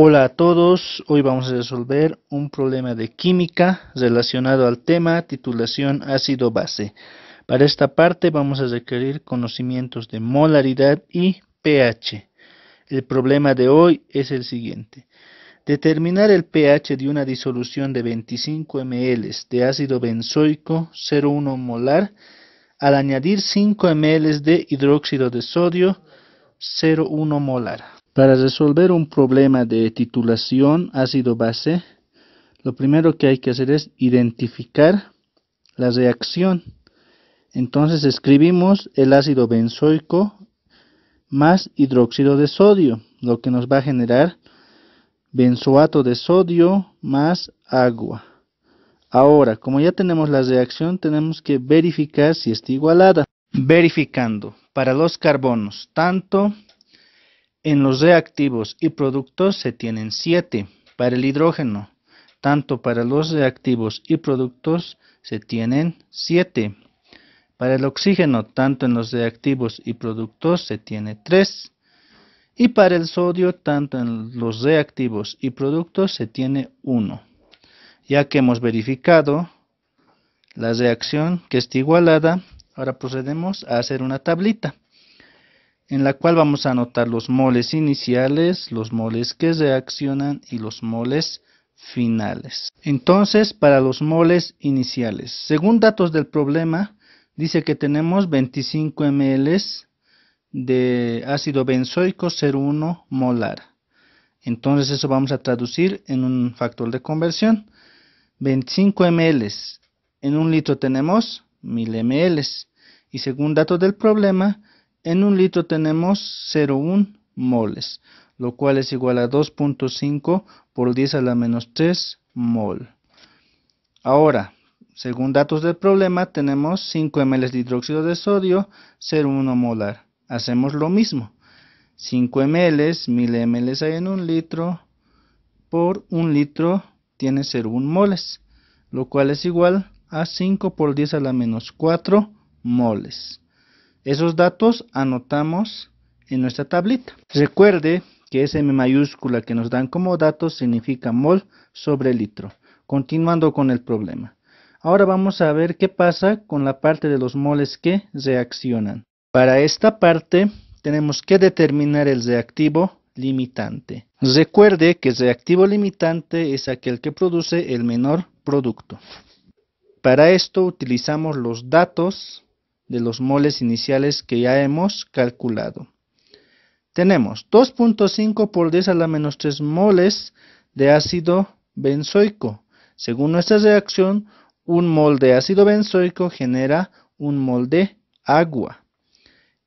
Hola a todos, hoy vamos a resolver un problema de química relacionado al tema titulación ácido-base. Para esta parte vamos a requerir conocimientos de molaridad y pH. El problema de hoy es el siguiente. Determinar el pH de una disolución de 25 ml de ácido benzoico 0,1 molar al añadir 5 ml de hidróxido de sodio 0,1 molar. Para resolver un problema de titulación ácido-base, lo primero que hay que hacer es identificar la reacción. Entonces escribimos el ácido benzoico más hidróxido de sodio, lo que nos va a generar benzoato de sodio más agua. Ahora, como ya tenemos la reacción, tenemos que verificar si está igualada. Verificando para los carbonos, tanto en los reactivos y productos se tienen 7 para el hidrógeno. Tanto para los reactivos y productos se tienen 7. Para el oxígeno, tanto en los reactivos y productos se tiene 3. Y para el sodio, tanto en los reactivos y productos se tiene 1. Ya que hemos verificado la reacción que está igualada, ahora procedemos a hacer una tablita en la cual vamos a anotar los moles iniciales, los moles que reaccionan y los moles finales. Entonces, para los moles iniciales, según datos del problema, dice que tenemos 25 ml de ácido benzoico 0,1 molar. Entonces eso vamos a traducir en un factor de conversión. 25 ml en un litro tenemos 1000 ml. Y según datos del problema, en un litro tenemos 0,1 moles, lo cual es igual a 2.5 por 10 a la menos 3 mol. Ahora, según datos del problema, tenemos 5 ml de hidróxido de sodio, 0,1 molar. Hacemos lo mismo. 5 ml, 1000 ml hay en un litro, por un litro tiene 0,1 moles, lo cual es igual a 5 por 10 a la menos 4 moles. Esos datos anotamos en nuestra tablita. Recuerde que M mayúscula que nos dan como datos significa mol sobre litro. Continuando con el problema. Ahora vamos a ver qué pasa con la parte de los moles que reaccionan. Para esta parte tenemos que determinar el reactivo limitante. Recuerde que el reactivo limitante es aquel que produce el menor producto. Para esto utilizamos los datos de los moles iniciales que ya hemos calculado. Tenemos 2.5 por 10 a la menos 3 moles de ácido benzoico. Según nuestra reacción, un mol de ácido benzoico genera un mol de agua.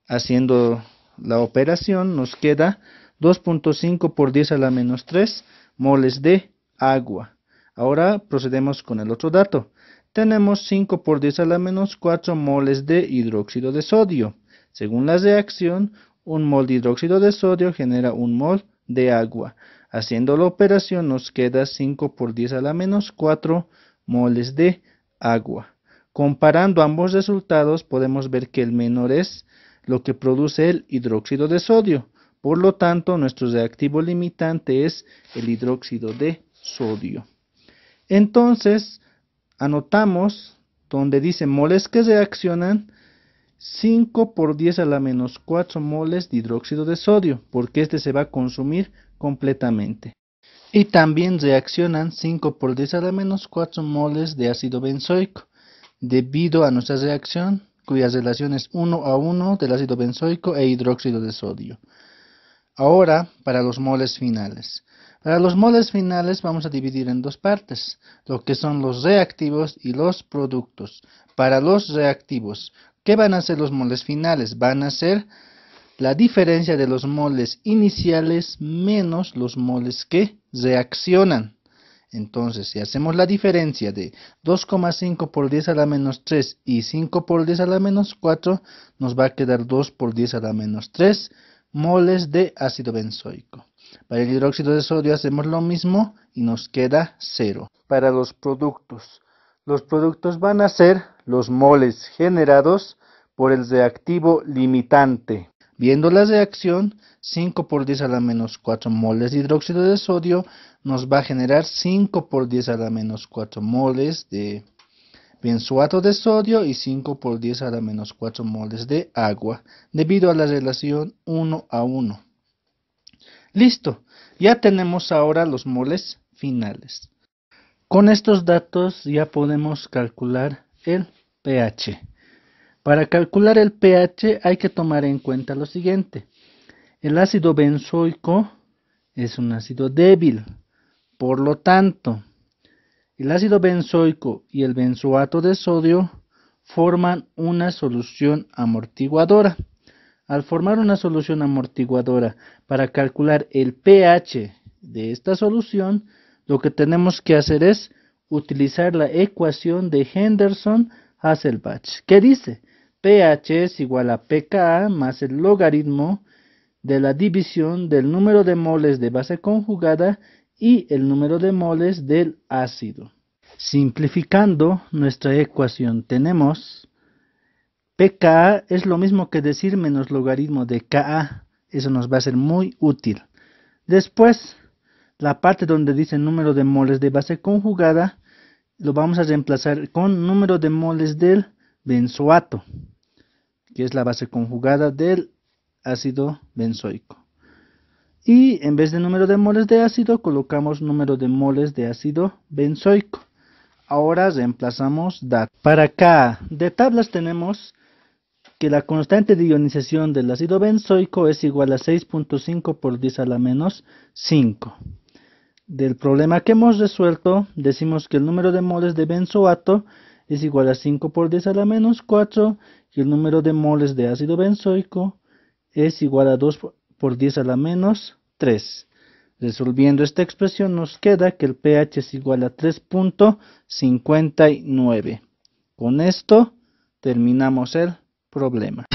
Haciendo la operación nos queda 2.5 por 10 a la menos 3 moles de agua. Ahora procedemos con el otro dato tenemos 5 por 10 a la menos 4 moles de hidróxido de sodio. Según la reacción, un mol de hidróxido de sodio genera un mol de agua. Haciendo la operación nos queda 5 por 10 a la menos 4 moles de agua. Comparando ambos resultados podemos ver que el menor es lo que produce el hidróxido de sodio. Por lo tanto, nuestro reactivo limitante es el hidróxido de sodio. Entonces, anotamos donde dice moles que reaccionan 5 por 10 a la menos 4 moles de hidróxido de sodio, porque este se va a consumir completamente. Y también reaccionan 5 por 10 a la menos 4 moles de ácido benzoico. Debido a nuestra reacción, cuya relación es 1 a 1 del ácido benzoico e hidróxido de sodio. Ahora, para los moles finales. Para los moles finales vamos a dividir en dos partes, lo que son los reactivos y los productos. Para los reactivos, ¿qué van a ser los moles finales? Van a ser la diferencia de los moles iniciales menos los moles que reaccionan. Entonces, si hacemos la diferencia de 2,5 por 10 a la menos 3 y 5 por 10 a la menos 4, nos va a quedar 2 por 10 a la menos 3 moles de ácido benzoico. Para el hidróxido de sodio hacemos lo mismo y nos queda cero. Para los productos, los productos van a ser los moles generados por el reactivo limitante. Viendo la reacción, 5 por 10 a la menos 4 moles de hidróxido de sodio nos va a generar 5 por 10 a la menos 4 moles de benzoato de sodio y 5 por 10 a la menos 4 moles de agua debido a la relación 1 a 1. Listo, ya tenemos ahora los moles finales. Con estos datos ya podemos calcular el pH. Para calcular el pH hay que tomar en cuenta lo siguiente. El ácido benzoico es un ácido débil, por lo tanto, el ácido benzoico y el benzoato de sodio forman una solución amortiguadora. Al formar una solución amortiguadora para calcular el pH de esta solución, lo que tenemos que hacer es utilizar la ecuación de henderson hasselbach que dice pH es igual a pKa más el logaritmo de la división del número de moles de base conjugada y el número de moles del ácido. Simplificando nuestra ecuación tenemos pKa es lo mismo que decir menos logaritmo de Ka. Eso nos va a ser muy útil. Después, la parte donde dice número de moles de base conjugada, lo vamos a reemplazar con número de moles del benzoato, que es la base conjugada del ácido benzoico. Y en vez de número de moles de ácido, colocamos número de moles de ácido benzoico. Ahora reemplazamos datos. Para acá de tablas tenemos que la constante de ionización del ácido benzoico es igual a 6.5 por 10 a la menos 5. Del problema que hemos resuelto, decimos que el número de moles de benzoato es igual a 5 por 10 a la menos 4 y el número de moles de ácido benzoico es igual a 2 por por 10 a la menos 3. Resolviendo esta expresión nos queda que el pH es igual a 3.59. Con esto terminamos el problema.